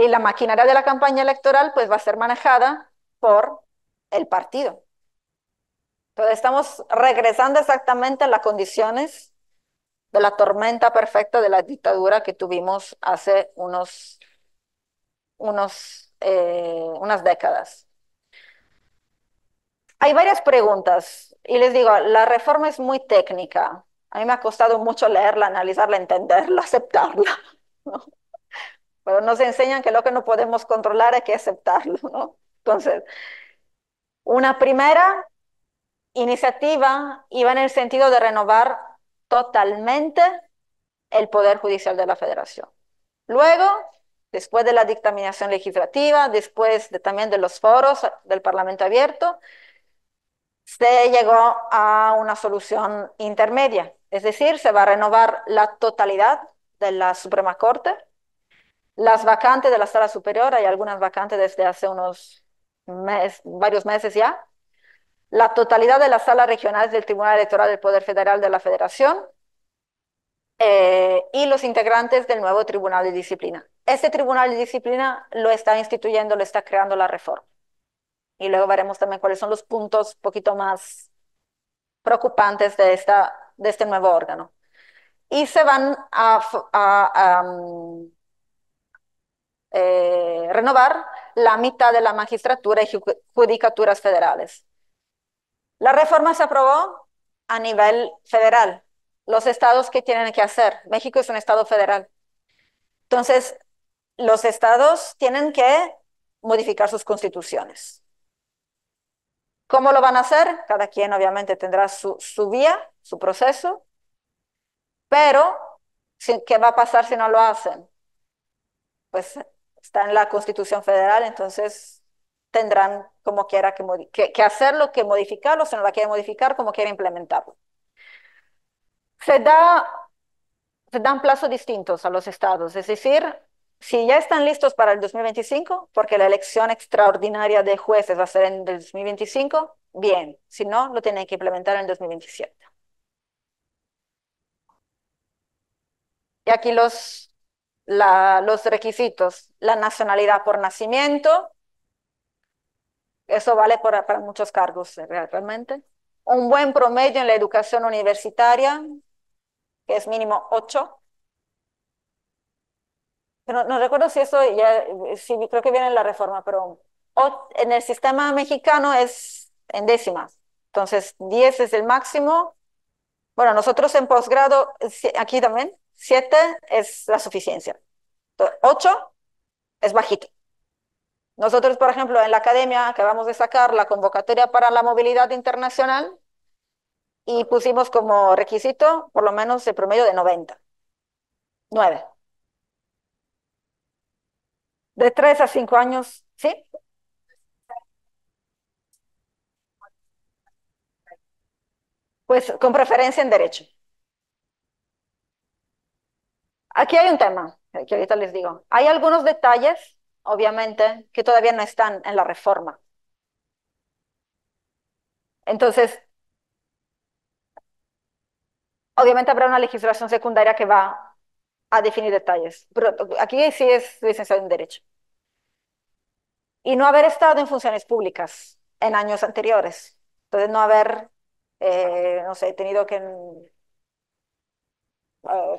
S1: y la maquinaria de la campaña electoral pues va a ser manejada por el partido. Entonces estamos regresando exactamente a las condiciones de la tormenta perfecta de la dictadura que tuvimos hace unos, unos, eh, unas décadas. Hay varias preguntas y les digo, la reforma es muy técnica. A mí me ha costado mucho leerla, analizarla, entenderla, [LAUGHS] aceptarla. Pero nos enseñan que lo que no podemos controlar es que aceptarlo, ¿no? Entonces, una primera iniciativa iba en el sentido de renovar totalmente el Poder Judicial de la Federación. Luego, después de la dictaminación legislativa, después también de los foros del Parlamento Abierto, se llegó a una solución intermedia, es decir, se va a renovar la totalidad de la Suprema Corte, las vacantes de la sala superior, hay algunas vacantes desde hace unos meses, varios meses ya. La totalidad de las salas regionales del Tribunal Electoral del Poder Federal de la Federación eh, y los integrantes del nuevo Tribunal de Disciplina. Este Tribunal de Disciplina lo está instituyendo, lo está creando la reforma. Y luego veremos también cuáles son los puntos un poquito más preocupantes de, esta, de este nuevo órgano. Y se van a mm, eh, renovar la mitad de la magistratura y judicaturas federales. La reforma se aprobó a nivel federal. Los estados que tienen que hacer. México es un estado federal. Entonces, los estados tienen que modificar sus constituciones. ¿Cómo lo van a hacer? Cada quien obviamente tendrá su, su vía, su proceso, pero ¿qué va a pasar si no lo hacen? Pues está en la Constitución Federal, entonces tendrán como quiera que, que, hacerlo, que modificarlo, si no la quiere modificar, como quiera implementarlo. Se, da, se dan plazos distintos a los estados, es decir, si ya están listos para el 2025, porque la elección extraordinaria de jueces va a ser en el 2025, bien, si no, lo tienen que implementar en el 2027. Y aquí los los requisitos, la nacionalidad por nacimiento, eso vale para muchos cargos eh, realmente, un buen promedio en la educación universitaria, que es mínimo 8. Pero no recuerdo si eso ya, sí, creo que viene en la reforma, pero en el sistema mexicano es en décimas. Entonces, 10 es el máximo. Bueno, nosotros en posgrado, aquí también, Siete es la suficiencia. ocho es bajito. Nosotros, por ejemplo, en la academia acabamos de sacar la convocatoria para la movilidad internacional y pusimos como requisito por lo menos el promedio de 90. Nueve. De tres a cinco años, ¿sí? Pues con preferencia en derecho. Aquí hay un tema, que ahorita les digo. Hay algunos detalles, obviamente, que todavía no están en la reforma. Entonces, obviamente habrá una legislación secundaria que va a definir detalles. Pero aquí sí es licenciado en Derecho. Y no haber estado en funciones públicas en años anteriores. Entonces, no haber, eh, no sé, tenido que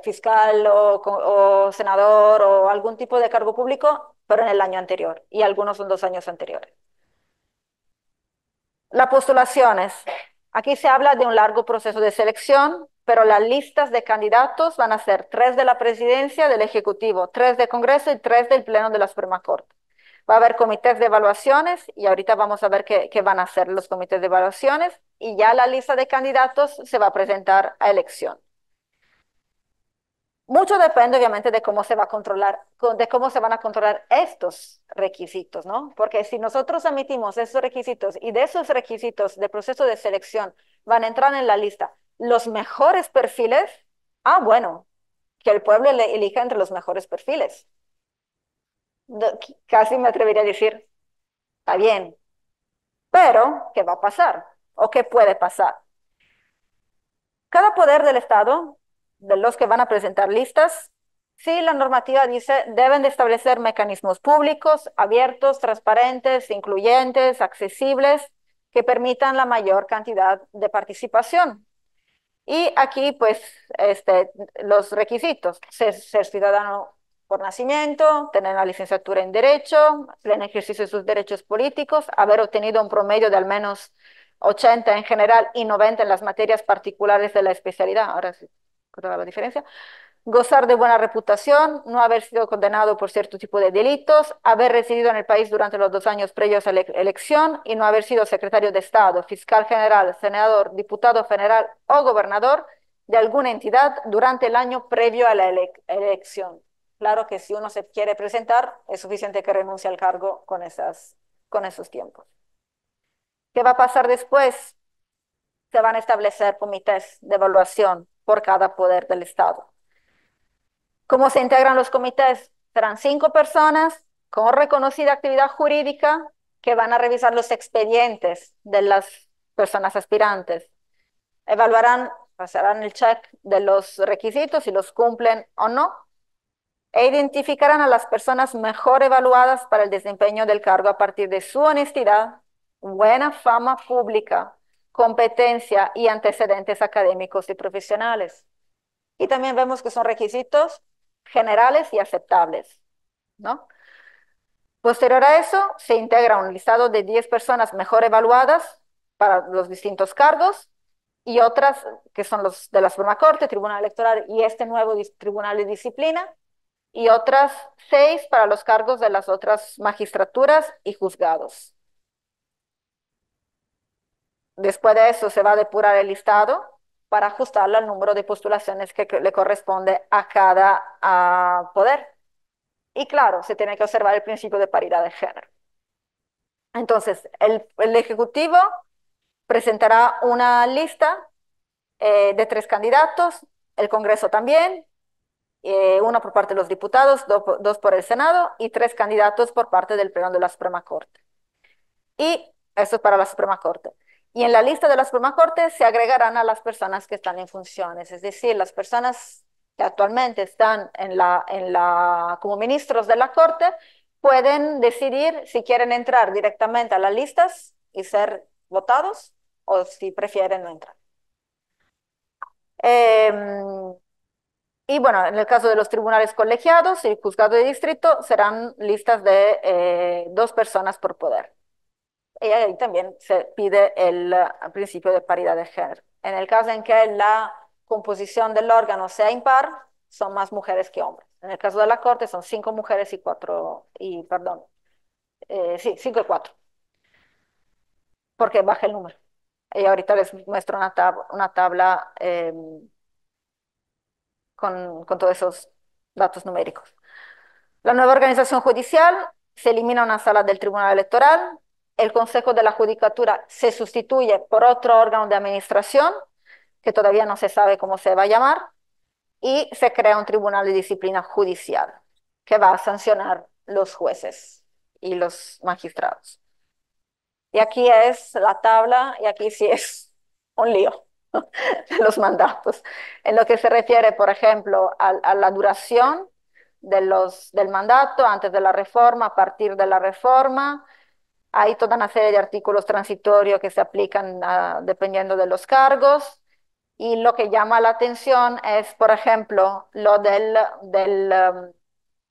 S1: fiscal o, senador o algún tipo de cargo público, pero en el año anterior, y algunos son dos años anteriores. Las postulaciones. Aquí se habla de un largo proceso de selección, pero las listas de candidatos van a ser tres de la presidencia del Ejecutivo, tres del Congreso y tres del Pleno de la Suprema Corte. Va a haber comités de evaluaciones y ahorita vamos a ver qué, qué van a hacer los comités de evaluaciones y ya la lista de candidatos se va a presentar a elección. Mucho depende, obviamente, de cómo se va a controlar, de cómo se van a controlar estos requisitos, ¿no? Porque si nosotros admitimos esos requisitos y de esos requisitos del proceso de selección van a entrar en la lista los mejores perfiles, ah, bueno, que el pueblo le elija entre los mejores perfiles. Casi me atrevería a decir, está bien, pero ¿qué va a pasar? ¿O qué puede pasar? Cada poder del Estado de los que van a presentar listas, sí, la normativa dice, deben de establecer mecanismos públicos, abiertos, transparentes, incluyentes, accesibles, que permitan la mayor cantidad de participación. Y aquí, pues, este, los requisitos, ser, ciudadano por nacimiento, tener la licenciatura en Derecho, pleno ejercicio de sus derechos políticos, haber obtenido un promedio de al menos 80 en general y 90 en las materias particulares de la especialidad. Ahora, sí con toda la diferencia, gozar de buena reputación, no haber sido condenado por cierto tipo de delitos, haber residido en el país durante los dos años previos a la elección y no haber sido secretario de Estado, fiscal general, senador, diputado general o gobernador de alguna entidad durante el año previo a la elección. Claro que si uno se quiere presentar, es suficiente que renuncie al cargo con, esas, con esos tiempos. ¿Qué va a pasar después? Se van a establecer comités de evaluación por cada poder del Estado. ¿Cómo se integran los comités? Serán cinco personas con reconocida actividad jurídica que van a revisar los expedientes de las personas aspirantes. Evaluarán, pasarán el check de los requisitos, si los cumplen o no, e identificarán a las personas mejor evaluadas para el desempeño del cargo a partir de su honestidad, buena fama pública competencia y antecedentes académicos y profesionales. Y también vemos que son requisitos generales y aceptables, ¿no? Posterior a eso, se integra un listado de 10 personas mejor evaluadas para los distintos cargos y otras que son los de la Suprema Corte, Tribunal Electoral y este nuevo Tribunal de Disciplina, y otras seis para los cargos de las otras magistraturas y juzgados. Después de eso se va a depurar el listado para ajustarlo al número de postulaciones que le corresponde a cada poder. Y claro, se tiene que observar el principio de paridad de género. Entonces, el, Ejecutivo presentará una lista eh, de tres candidatos, el Congreso también, eh, uno por parte de los diputados, dos por el Senado y tres candidatos por parte del Pleno de la Suprema Corte. Y eso es para la Suprema Corte. Y en la lista de las Suprema cortes se agregarán a las personas que están en funciones, es decir, las personas que actualmente están en la, en la, como ministros de la Corte pueden decidir si quieren entrar directamente a las listas y ser votados o si prefieren no entrar. Em, y bueno, en el caso de los tribunales colegiados y juzgado de distrito serán listas de eh, dos personas por poder y ahí también se pide el eh, principio de paridad de género. En el caso en que la composición del órgano sea impar, son más mujeres que hombres. En el caso de la Corte son cinco mujeres y cuatro, y perdón, eh, sí, cinco y cuatro, porque baja el número. Y ahorita les muestro una, una tabla em, con, con todos esos datos numéricos. La nueva organización judicial se elimina una sala del Tribunal Electoral, el Consejo de la Judicatura se sustituye por otro órgano de administración, que todavía no se sabe cómo se va a llamar, y se crea un tribunal de disciplina judicial que va a sancionar los jueces y los magistrados. Y aquí es la tabla, y aquí sí es un lío de los mandatos. En lo que se refiere, por ejemplo, a, la duración del mandato antes de la reforma, a partir de la reforma, hay toda una serie de artículos transitorios que se aplican ah, dependiendo de los cargos. Y lo que llama la atención es, por ejemplo, lo del, um,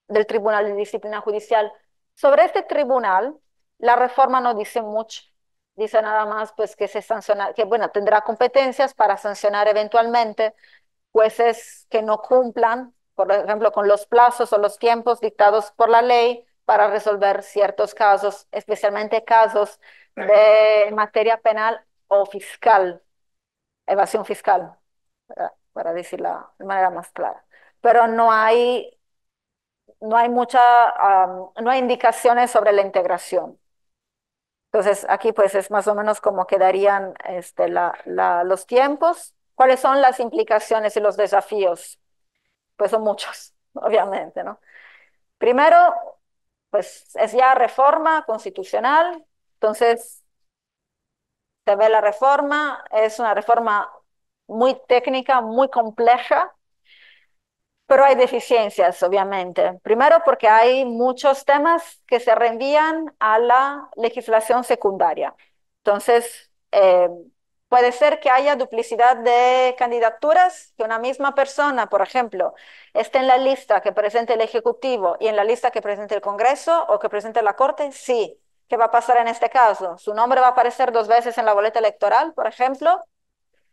S1: del Tribunal de Disciplina Judicial. Sobre este tribunal, la reforma no dice mucho. Dice nada más pues, que, se sanciona, que bueno, tendrá competencias para sancionar eventualmente jueces que no cumplan, por ejemplo, con los plazos o los tiempos dictados por la ley para resolver ciertos casos, especialmente casos de materia penal o fiscal, evasión fiscal, para, decirlo de manera más clara. Pero no hay, no hay mucha, no hay indicaciones sobre la integración. Entonces, aquí pues es más o menos como quedarían este, la, la, los tiempos. ¿Cuáles son las implicaciones y los desafíos? Pues son muchos, [LAUGHS] obviamente, ¿no? Primero, pues es ya reforma constitucional, entonces se ve la reforma, es una reforma muy técnica, muy compleja, pero hay deficiencias, obviamente. Primero porque hay muchos temas que se reenvían a la legislación secundaria. Entonces, eh, Puede ser que haya duplicidad de candidaturas, que una misma persona, por ejemplo, esté en la lista que presente el Ejecutivo y en la lista que presente el Congreso o que presente la Corte. Sí. ¿Qué va a pasar en este caso? ¿Su nombre va a aparecer dos veces en la boleta electoral, por ejemplo?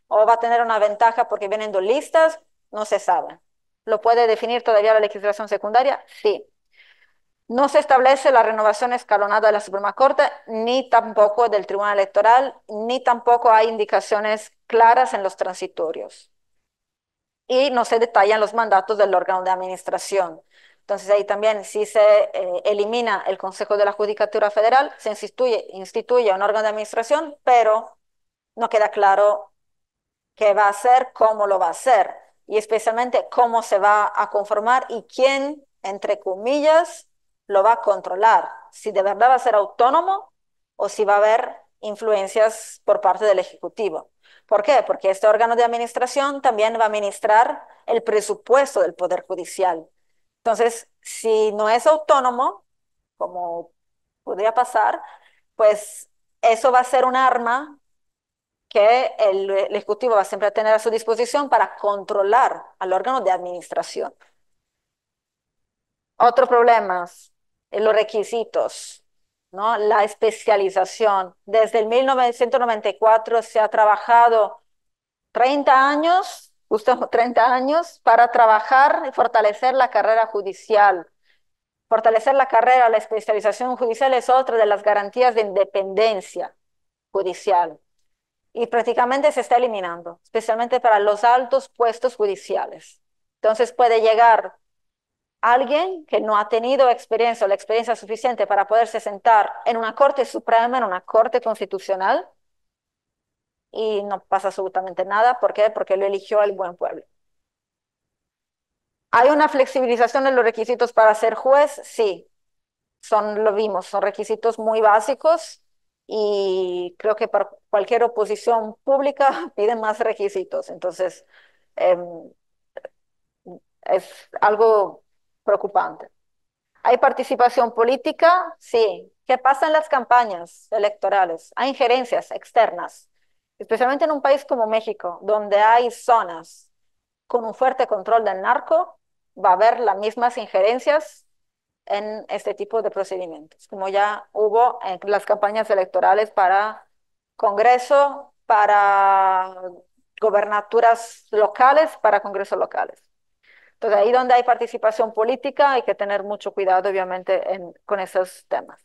S1: ¿O va a tener una ventaja porque vienen dos listas? No se sabe. ¿Lo puede definir todavía la legislación secundaria? Sí. No se establece la renovación escalonada de la Suprema Corte, ni tampoco del Tribunal Electoral, ni tampoco hay indicaciones claras en los transitorios. Y no se detallan los mandatos del órgano de administración. Entonces ahí también si se eh, elimina el Consejo de la Judicatura Federal, se instituye, instituye un órgano de administración, pero no queda claro qué va a hacer, cómo lo va a hacer y especialmente cómo se va a conformar y quién, entre comillas, lo va a controlar, si de verdad va a ser autónomo o si va a haber influencias por parte del Ejecutivo. ¿Por qué? Porque este órgano de administración también va a administrar el presupuesto del Poder Judicial. Entonces, si no es autónomo, como podría pasar, pues eso va a ser un arma que el, Ejecutivo va siempre a tener a su disposición para controlar al órgano de administración. Otros problemas, eh, los requisitos, ¿no? la especialización. Desde el 1994 se ha trabajado 30 años, justo 30 [LAUGHS] años, para trabajar y fortalecer la carrera judicial. Fortalecer la carrera, la especialización judicial es otra de las garantías de independencia judicial. Y prácticamente se está eliminando, especialmente para los altos puestos judiciales. Entonces puede llegar alguien que no ha tenido experiencia o la experiencia suficiente para poderse sentar en una Corte Suprema, en una Corte Constitucional, y no pasa absolutamente nada. ¿Por qué? Porque lo eligió el buen pueblo. ¿Hay una flexibilización en los requisitos para ser juez? Sí, son, lo vimos, son requisitos muy básicos y creo que para cualquier oposición pública [LAUGHS] piden más requisitos. Entonces, em, es algo preocupante. ¿Hay participación política? Sí. ¿Qué pasa en las campañas electorales? Hay injerencias externas, especialmente en un país como México, donde hay zonas con un fuerte control del narco, va a haber las mismas injerencias en este tipo de procedimientos, como ya hubo en las campañas electorales para Congreso, para gobernaturas locales, para Congresos locales. Entonces, ahí donde hay participación política hay que tener mucho cuidado, obviamente, con esos temas.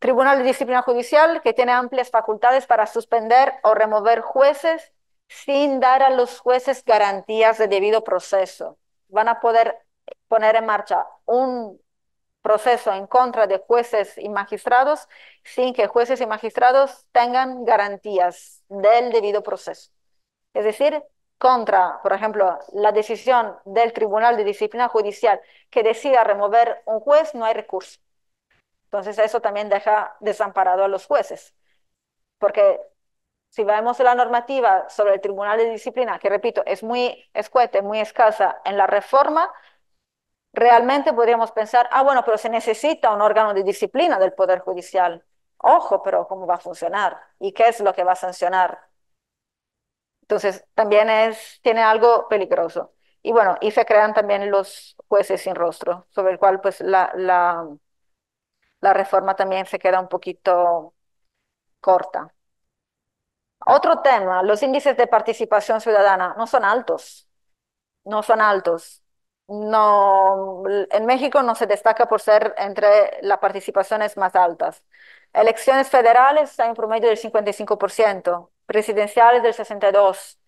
S1: Tribunal de Disciplina Judicial, que tiene amplias facultades para suspender o remover jueces sin dar a los jueces garantías de debido proceso. Van a poder poner en marcha un proceso en contra de jueces y magistrados sin que jueces y magistrados tengan garantías del debido proceso. Es decir, contra, por ejemplo, la decisión del Tribunal de Disciplina Judicial que decida remover un juez, no hay recurso. Entonces eso también deja desamparado a los jueces, porque si vemos la normativa sobre el Tribunal de Disciplina, que repito, es muy escuete, muy escasa en la reforma, realmente podríamos pensar, ah, bueno, pero se necesita un órgano de disciplina del Poder Judicial. Ojo, pero ¿cómo va a funcionar? ¿Y qué es lo que va a sancionar? Entonces, también es, tiene algo peligroso. Y bueno, y se crean también los jueces sin rostro, sobre el cual pues la, la, reforma también se queda un poquito corta. Otro tema, los índices de participación ciudadana no son altos, no son altos. No, en México no se destaca por ser entre las participaciones más altas. Elecciones federales hay un promedio del 55%, presidenciales del 62,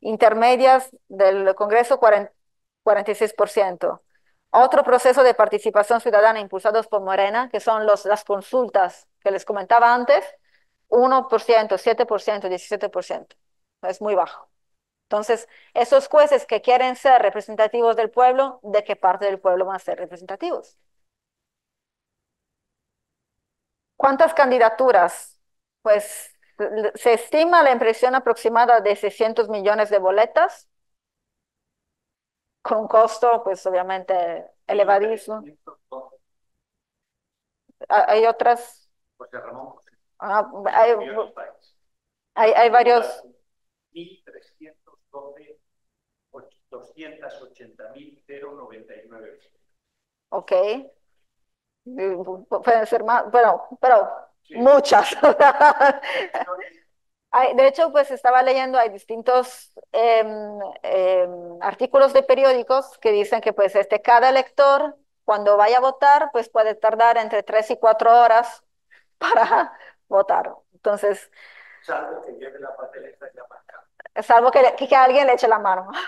S1: intermedias del Congreso 46%. Otro proceso de participación ciudadana impulsados por Morena, que son los, las consultas que les comentaba antes, 1%, 7%, 17%. Es muy bajo. Entonces, esos jueces que quieren ser representativos del pueblo, ¿de qué parte del pueblo van a ser representativos? ¿Cuántas candidaturas? Pues se estima la impresión aproximada de 600 millones de boletas, con costo, pues obviamente, elevadísimo. Ah, hay otras... Ah, hay,
S2: hay, varios...
S1: Ok. Pueden ser más, pero, pero Muchas. [LAUGHS] de hecho, pues estaba leyendo, hay distintos em, em, artículos de periódicos que dicen que pues este, cada elector cuando vaya a votar, pues puede tardar entre tres y cuatro horas [LAUGHS] para votar. Entonces... Salvo que que alguien le eche la mano. [LAUGHS]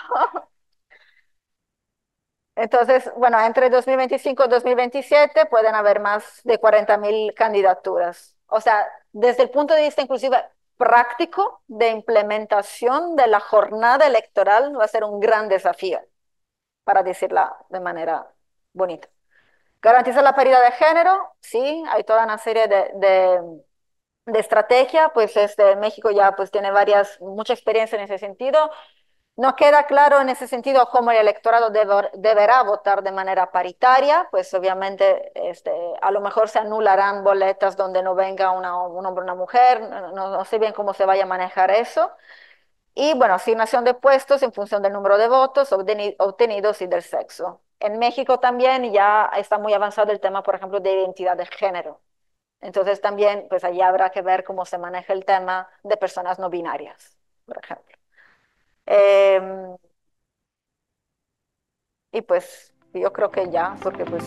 S1: Entonces, bueno, entre 2025 y 2027 pueden haber más de 40.000 candidaturas. O sea, desde el punto de vista inclusive práctico de implementación de la jornada electoral va a ser un gran desafío, para decirla de manera bonita. Garantizar la paridad de género, sí, hay toda una serie de, de, de estrategia, pues este, México ya pues tiene varias, mucha experiencia en ese sentido. No queda claro en ese sentido cómo el electorado deberá votar de manera paritaria, pues obviamente este, a lo mejor se anularán boletas donde no venga un hombre o una mujer, no, sé bien cómo se vaya a manejar eso. Y bueno, asignación de puestos en función del número de votos obtenidos y del sexo. En México también ya está muy avanzado el tema, por ejemplo, de identidad de género. Entonces también, pues allí habrá que ver cómo se maneja el tema de personas no binarias, por ejemplo. Em, y pues yo creo que ya, porque pues